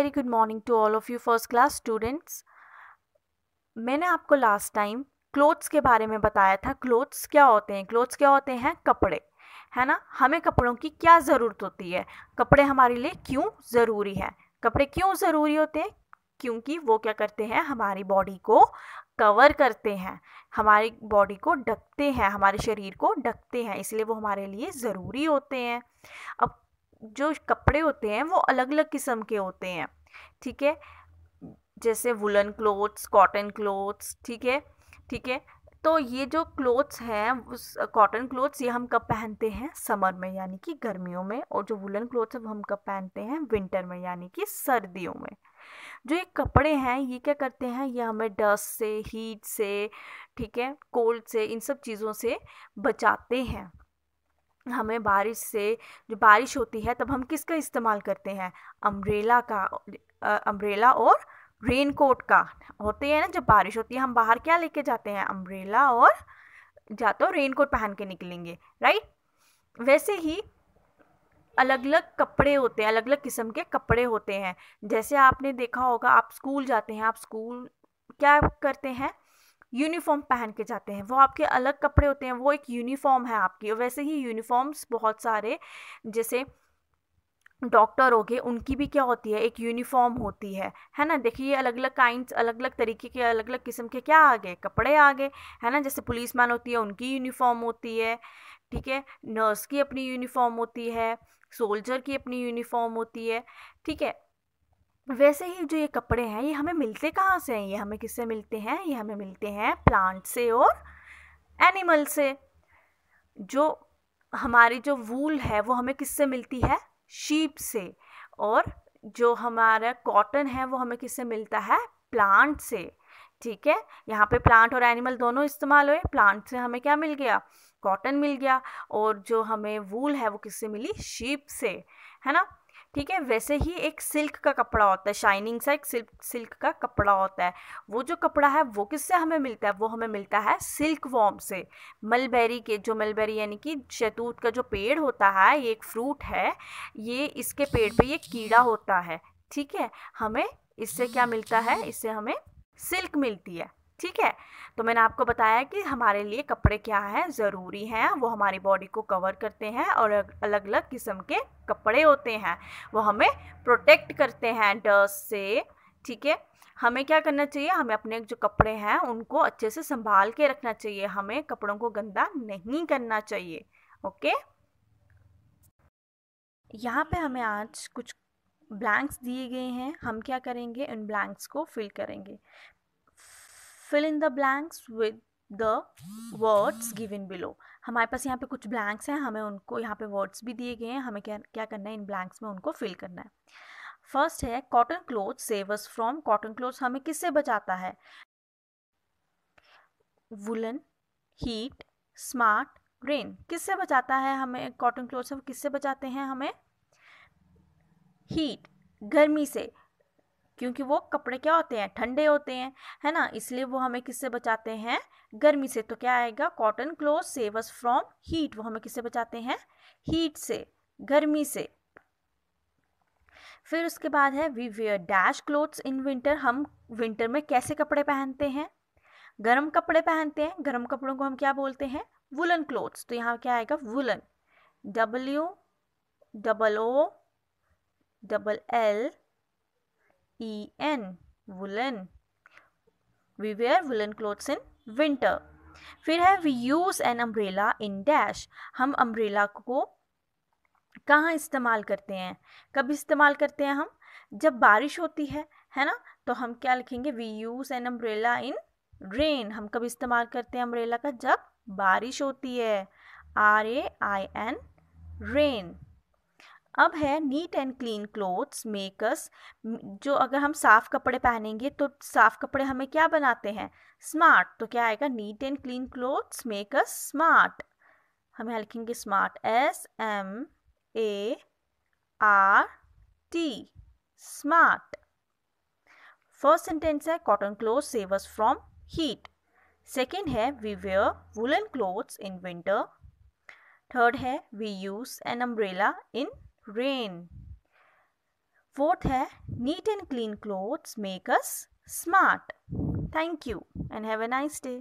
Very good morning to all of you first class students मैंने आपको last time clothes के बारे में बताया था क्लोथ्स क्या होते हैं क्लोथ्स क्या होते हैं कपड़े है ना हमें कपड़ों की क्या ज़रूरत होती है कपड़े हमारे लिए क्यों ज़रूरी है कपड़े क्यों ज़रूरी होते हैं क्योंकि वो क्या करते हैं हमारी बॉडी को कवर करते हैं हमारी बॉडी को ढकते हैं हमारे शरीर को ढकते हैं इसलिए वो हमारे लिए ज़रूरी होते हैं अब जो कपड़े होते हैं वो अलग अलग किस्म के होते हैं ठीक है जैसे वुलन क्लोथ्स कॉटन क्लोथ्स ठीक है ठीक है तो ये जो क्लोथ्स हैं उस कॉटन क्लोथ्स ये हम कब पहनते हैं समर में यानी कि गर्मियों में और जो वुलन क्लोथ्स है वो हम कब पहनते हैं विंटर में यानी कि सर्दियों में जो ये कपड़े हैं ये क्या करते हैं ये हमें डस्ट से हीट से ठीक है कोल्ड से इन सब चीज़ों से बचाते हैं हमें बारिश से जो बारिश होती है तब हम किसका इस्तेमाल करते हैं अम्ब्रेला का अम्ब्रेला और रेन कोट का होते हैं ना जब बारिश होती है हम बाहर क्या लेके जाते हैं अम्ब्रेला और या तो रेन कोट पहन के निकलेंगे राइट वैसे ही अलग अलग कपड़े होते हैं अलग अलग किस्म के कपड़े होते हैं जैसे आपने देखा होगा आप स्कूल जाते हैं आप स्कूल क्या करते हैं यूनिफॉर्म पहन के जाते हैं वो आपके अलग कपड़े होते हैं वो एक यूनिफॉर्म है आपकी वैसे ही यूनिफॉर्म्स बहुत सारे जैसे डॉक्टर हो गए उनकी भी क्या होती है एक यूनिफॉर्म होती है है ना देखिए अलग अलग काइंड अलग अलग तरीके के अलग अलग किस्म के क्या आ गए कपड़े आ गए है ना जैसे पुलिस मैन होती है उनकी यूनिफॉर्म होती है ठीक है नर्स की अपनी यूनिफॉर्म होती है सोल्जर की अपनी यूनिफॉर्म होती है ठीक है वैसे ही जो ये कपड़े हैं ये हमें मिलते कहाँ से हैं ये हमें किससे मिलते हैं ये हमें मिलते हैं प्लांट से और एनिमल से जो हमारी जो वूल है वो हमें किससे मिलती है शीप से और जो हमारा कॉटन है वो हमें किससे मिलता है प्लांट से ठीक है यहाँ पे प्लांट और एनिमल दोनों इस्तेमाल हुए प्लांट से हमें क्या मिल गया कॉटन मिल गया और जो हमें वूल है वो किससे मिली शीप से है ना ठीक है वैसे ही एक सिल्क का कपड़ा होता है शाइनिंग सा एक सिल्क सिल्क का कपड़ा होता है वो जो कपड़ा है वो किससे हमें मिलता है वो हमें मिलता है सिल्क वॉम से मलबेरी के जो मलबेरी यानी कि शैतूत का जो पेड़ होता है ये एक फ्रूट है ये इसके पेड़ पे ये कीड़ा होता है ठीक है हमें इससे क्या मिलता है इससे हमें सिल्क मिलती है ठीक है तो मैंने आपको बताया कि हमारे लिए कपड़े क्या हैं ज़रूरी हैं वो हमारी बॉडी को कवर करते हैं और अलग अलग किस्म के कपड़े होते हैं वो हमें प्रोटेक्ट करते हैं डस्ट से ठीक है हमें क्या करना चाहिए हमें अपने जो कपड़े हैं उनको अच्छे से संभाल के रखना चाहिए हमें कपड़ों को गंदा नहीं करना चाहिए ओके यहाँ पे हमें आज कुछ ब्लैंक्स दिए गए हैं हम क्या करेंगे इन ब्लैंक्स को फिल करेंगे fill in the blanks with the words given below हमारे पास यहाँ पे कुछ ब्लैंक्स हैं हमें उनको यहाँ पे वर्ड्स भी दिए गए हैं हमें क्या क्या करना है इन ब्लैंक्स में उनको फिल करना है फर्स्ट है cotton cloth savers from cotton cloth हमें किससे बचाता है वुलन हीट स्मार्ट रेन किससे बचाता है हमें कॉटन क्लोथ्स किससे बचाते हैं हमें हीट गर्मी से क्योंकि वो कपड़े क्या होते हैं ठंडे होते हैं है ना इसलिए वो हमें किससे बचाते हैं गर्मी से तो क्या आएगा cotton cloth saves from heat वो हमें किससे बचाते हैं हीट से गर्मी से फिर उसके बाद है we wear dash clothes in winter हम विंटर में कैसे कपड़े पहनते हैं गर्म कपड़े पहनते हैं गर्म कपड़ों को हम क्या बोलते हैं वुलन क्लोथ्स तो यहाँ क्या आएगा woollen W double O double L E N woollen we wear woollen clothes in फिर है we use an umbrella in dash हम अम्ब्रेला को कहाँ इस्तेमाल करते हैं कब इस्तेमाल करते हैं हम जब बारिश होती है है ना तो हम क्या लिखेंगे we use an umbrella in rain हम कब इस्तेमाल करते हैं अम्ब्रेला का जब बारिश होती है R A I N rain अब है neat and clean clothes makers जो अगर हम साफ कपड़े पहनेंगे तो साफ कपड़े हमें क्या बनाते हैं स्मार्ट तो क्या आएगा neat and clean clothes makers smart हम यहाँ लिखेंगे smart S M A R T smart first sentence है cotton cloth savers from heat second है we wear woollen clothes in winter third है we use an umbrella in rain. Fourth है neat and clean clothes make us smart. Thank you and have a nice day.